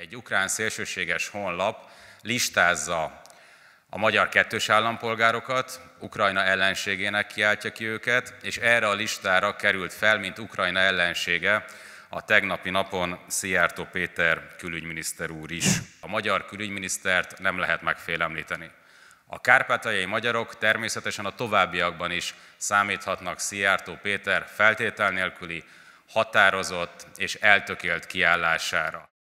Egy ukrán szélsőséges honlap listázza a magyar kettős állampolgárokat, Ukrajna ellenségének kiáltja ki őket, és erre a listára került fel, mint Ukrajna ellensége a tegnapi napon Szijjártó Péter külügyminiszter úr is. A magyar külügyminisztert nem lehet megfélemlíteni. A kárpátaljai magyarok természetesen a továbbiakban is számíthatnak Szijjártó Péter feltétel nélküli, határozott és eltökélt kiállására.